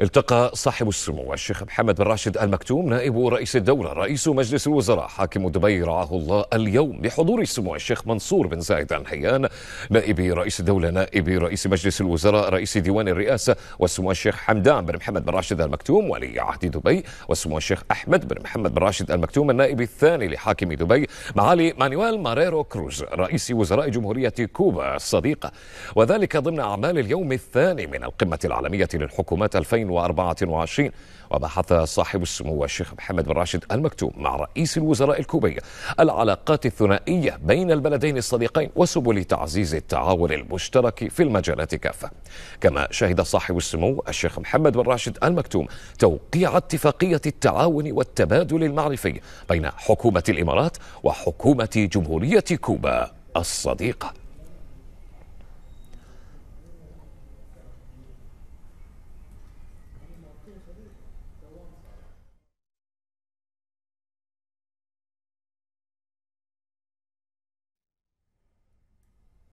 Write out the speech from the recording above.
التقى صاحب السمو الشيخ محمد بن راشد المكتوم نائب رئيس الدولة رئيس مجلس الوزراء حاكم دبي رعاه الله اليوم بحضور السمو الشيخ منصور بن زايد الحيان نائب رئيس الدولة نائب رئيس مجلس الوزراء رئيس ديوان الرئاسة والسمو الشيخ حمدان بن محمد بن راشد المكتوم ولي عهد دبي والسمو الشيخ أحمد بن محمد بن راشد المكتوم النائب الثاني لحاكم دبي معالي مانويل ماريرو كروز رئيس وزراء جمهورية كوبا الصديقة وذلك ضمن أعمال اليوم الثاني من القمة العالمية للحكومات 2000 2024 وبحث صاحب السمو الشيخ محمد بن راشد المكتوم مع رئيس الوزراء الكوبي العلاقات الثنائية بين البلدين الصديقين وسبل تعزيز التعاون المشترك في المجالات كافة كما شهد صاحب السمو الشيخ محمد بن راشد المكتوم توقيع اتفاقية التعاون والتبادل المعرفي بين حكومة الإمارات وحكومة جمهورية كوبا الصديقه